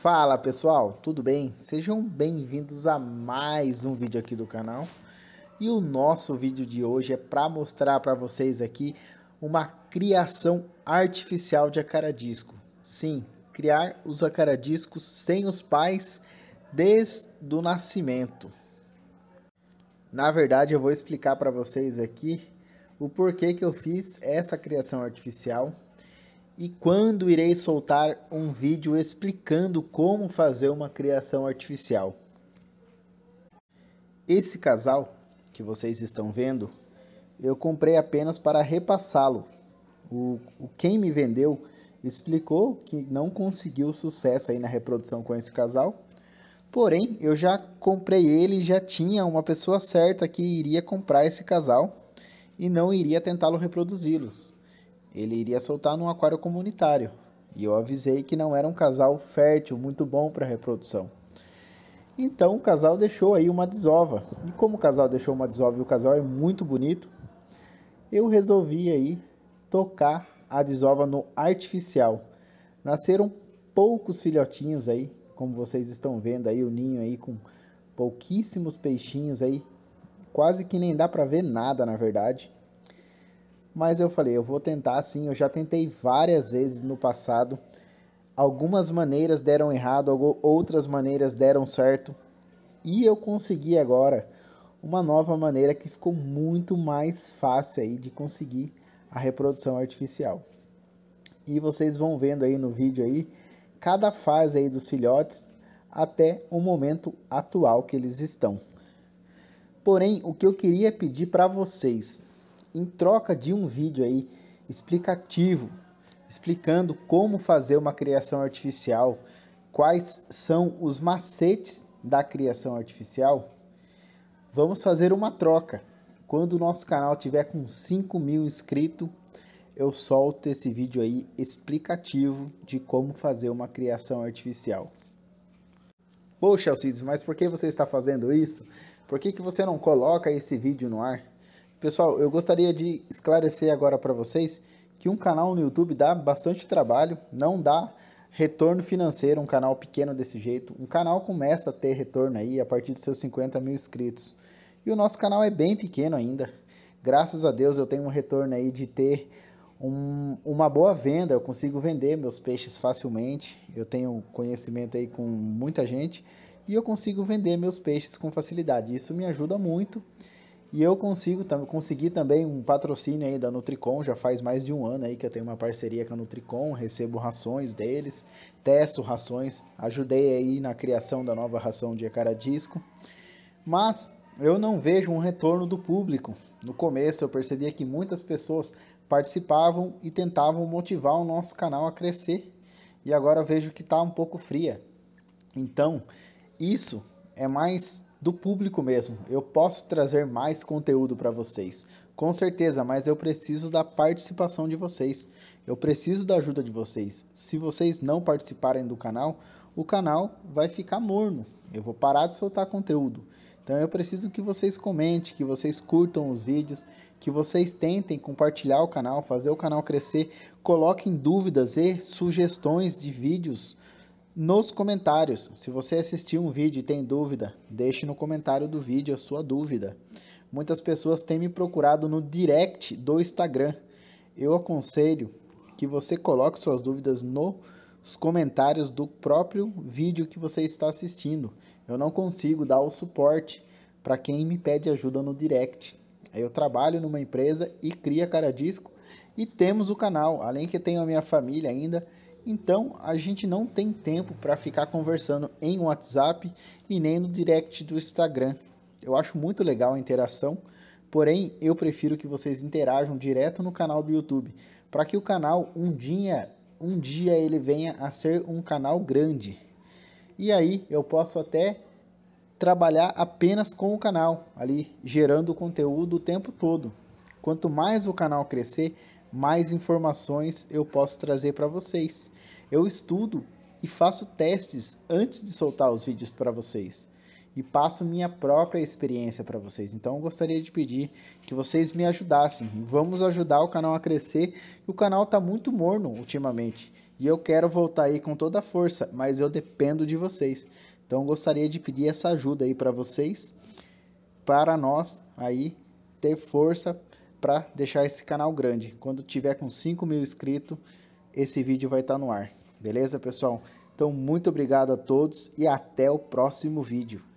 Fala pessoal, tudo bem? Sejam bem-vindos a mais um vídeo aqui do canal. E o nosso vídeo de hoje é para mostrar para vocês aqui uma criação artificial de acaradisco. Sim, criar os acaradiscos sem os pais desde o nascimento. Na verdade, eu vou explicar para vocês aqui o porquê que eu fiz essa criação artificial e quando irei soltar um vídeo explicando como fazer uma criação artificial. Esse casal que vocês estão vendo, eu comprei apenas para repassá-lo. O, o, quem me vendeu explicou que não conseguiu sucesso aí na reprodução com esse casal. Porém, eu já comprei ele, e já tinha uma pessoa certa que iria comprar esse casal e não iria tentá-lo reproduzi-los ele iria soltar num aquário comunitário. E eu avisei que não era um casal fértil, muito bom para reprodução. Então o casal deixou aí uma desova. E como o casal deixou uma desova e o casal é muito bonito, eu resolvi aí tocar a desova no artificial. Nasceram poucos filhotinhos aí, como vocês estão vendo aí o ninho aí com pouquíssimos peixinhos aí. Quase que nem dá para ver nada, na verdade mas eu falei, eu vou tentar sim. Eu já tentei várias vezes no passado. Algumas maneiras deram errado, outras maneiras deram certo. E eu consegui agora uma nova maneira que ficou muito mais fácil aí de conseguir a reprodução artificial. E vocês vão vendo aí no vídeo aí cada fase aí dos filhotes até o momento atual que eles estão. Porém, o que eu queria pedir para vocês em troca de um vídeo aí explicativo, explicando como fazer uma criação artificial, quais são os macetes da criação artificial, vamos fazer uma troca. Quando o nosso canal tiver com 5 mil inscritos, eu solto esse vídeo aí explicativo de como fazer uma criação artificial. Poxa, Alcides, mas por que você está fazendo isso? Por que, que você não coloca esse vídeo no ar? Pessoal, eu gostaria de esclarecer agora para vocês que um canal no YouTube dá bastante trabalho, não dá retorno financeiro, um canal pequeno desse jeito. Um canal começa a ter retorno aí a partir dos seus 50 mil inscritos. E o nosso canal é bem pequeno ainda. Graças a Deus eu tenho um retorno aí de ter um, uma boa venda, eu consigo vender meus peixes facilmente, eu tenho conhecimento aí com muita gente e eu consigo vender meus peixes com facilidade. Isso me ajuda muito e eu consigo consegui também um patrocínio aí da Nutricom, já faz mais de um ano aí que eu tenho uma parceria com a Nutricom, recebo rações deles, testo rações, ajudei aí na criação da nova ração de disco Mas eu não vejo um retorno do público. No começo eu percebia que muitas pessoas participavam e tentavam motivar o nosso canal a crescer. E agora vejo que está um pouco fria. Então, isso é mais do público mesmo. Eu posso trazer mais conteúdo para vocês, com certeza, mas eu preciso da participação de vocês. Eu preciso da ajuda de vocês. Se vocês não participarem do canal, o canal vai ficar morno. Eu vou parar de soltar conteúdo. Então eu preciso que vocês comentem, que vocês curtam os vídeos, que vocês tentem compartilhar o canal, fazer o canal crescer, coloquem dúvidas e sugestões de vídeos nos comentários. Se você assistiu um vídeo e tem dúvida, deixe no comentário do vídeo a sua dúvida. Muitas pessoas têm me procurado no direct do Instagram. Eu aconselho que você coloque suas dúvidas nos comentários do próprio vídeo que você está assistindo. Eu não consigo dar o suporte para quem me pede ajuda no direct. Eu trabalho numa empresa e cria cara disco e temos o canal, além que tenho a minha família ainda então a gente não tem tempo para ficar conversando em WhatsApp e nem no direct do Instagram. Eu acho muito legal a interação, porém eu prefiro que vocês interajam direto no canal do YouTube, para que o canal um dia, um dia ele venha a ser um canal grande. E aí eu posso até trabalhar apenas com o canal ali, gerando conteúdo o tempo todo. Quanto mais o canal crescer, mais informações eu posso trazer para vocês. Eu estudo e faço testes antes de soltar os vídeos para vocês e passo minha própria experiência para vocês. Então eu gostaria de pedir que vocês me ajudassem. Vamos ajudar o canal a crescer. O canal está muito morno ultimamente e eu quero voltar aí com toda a força, mas eu dependo de vocês. Então gostaria de pedir essa ajuda aí para vocês, para nós aí ter força para deixar esse canal grande. Quando tiver com 5 mil inscritos, esse vídeo vai estar tá no ar. Beleza, pessoal? Então, muito obrigado a todos e até o próximo vídeo.